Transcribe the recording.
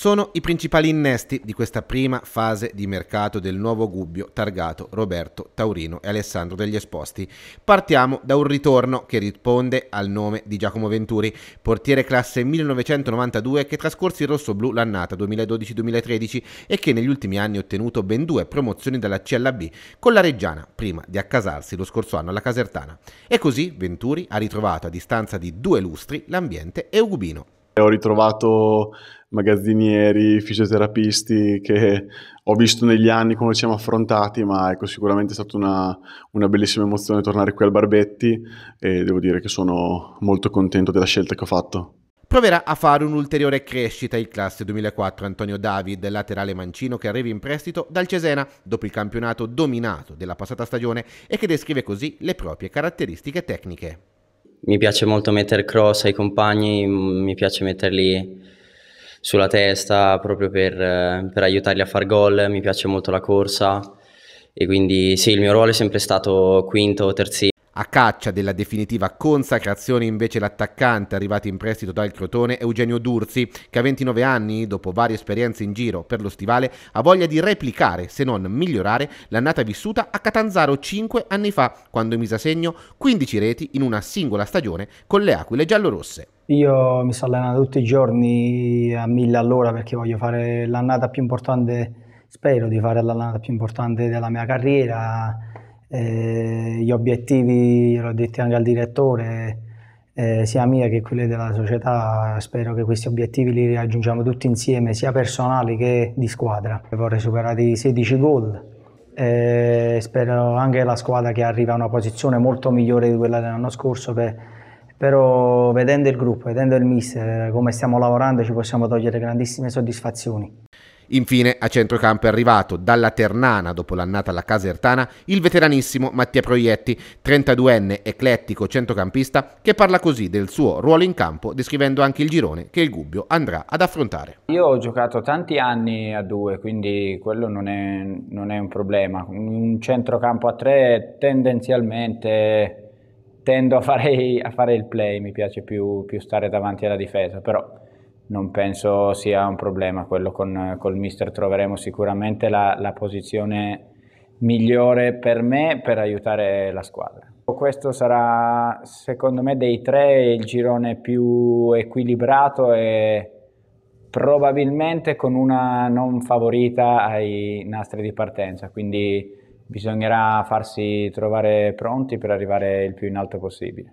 sono i principali innesti di questa prima fase di mercato del nuovo Gubbio targato Roberto Taurino e Alessandro degli Esposti. Partiamo da un ritorno che risponde al nome di Giacomo Venturi, portiere classe 1992 che trascorse il rosso-blu l'annata 2012-2013 e che negli ultimi anni ha ottenuto ben due promozioni dalla CLB con la Reggiana prima di accasarsi lo scorso anno alla Casertana. E così Venturi ha ritrovato a distanza di due lustri l'ambiente eugubino. Ho ritrovato magazzinieri, fisioterapisti che ho visto negli anni come ci siamo affrontati, ma ecco, sicuramente è stata una, una, bellissima emozione tornare qui al Barbetti e devo dire che sono molto contento della scelta che ho fatto. Proverà a fare un'ulteriore crescita il classe 2004 Antonio David, laterale mancino che arriva in prestito dal Cesena dopo il campionato dominato della passata stagione e che descrive così le proprie caratteristiche tecniche mi piace molto mettere cross ai compagni, mi piace metterli sulla testa proprio per, eh, per aiutarli a far gol, mi piace molto la corsa e quindi sì, il mio ruolo è sempre stato quinto o terzino. A caccia della definitiva consacrazione invece l'attaccante arrivato in prestito dal Crotone Eugenio Durzi, che a 29 anni, dopo varie esperienze in giro per lo stivale, ha voglia di replicare, se non migliorare, l'annata vissuta a Catanzaro 5 anni fa, quando mise a segno 15 reti in una singola stagione con le aquile giallorosse. Io mi sto allenando tutti i giorni a mille all'ora perché voglio fare l'annata più importante, spero di fare l'annata più importante della mia carriera eh, gli obiettivi, l'ho detto anche al direttore, eh, sia mia che quelli della società, spero che questi obiettivi li raggiungiamo tutti insieme, sia personali che di squadra. Vorrei superare i 16 gol, eh, spero anche la squadra che arriva a una posizione molto migliore di quella dell'anno scorso, per, però vedendo il gruppo, vedendo il mister, come stiamo lavorando ci possiamo togliere grandissime soddisfazioni. Infine a centrocampo è arrivato dalla Ternana dopo l'annata alla Casertana il veteranissimo Mattia Proietti, 32enne eclettico centrocampista che parla così del suo ruolo in campo descrivendo anche il girone che il Gubbio andrà ad affrontare. Io ho giocato tanti anni a due quindi quello non è, non è un problema, un centrocampo a tre tendenzialmente tendo a fare, a fare il play, mi piace più, più stare davanti alla difesa però non penso sia un problema quello con, col mister troveremo sicuramente la, la, posizione migliore per me per aiutare la squadra questo sarà secondo me dei tre il girone più equilibrato e probabilmente con una non favorita ai nastri di partenza quindi bisognerà farsi trovare pronti per arrivare il più in alto possibile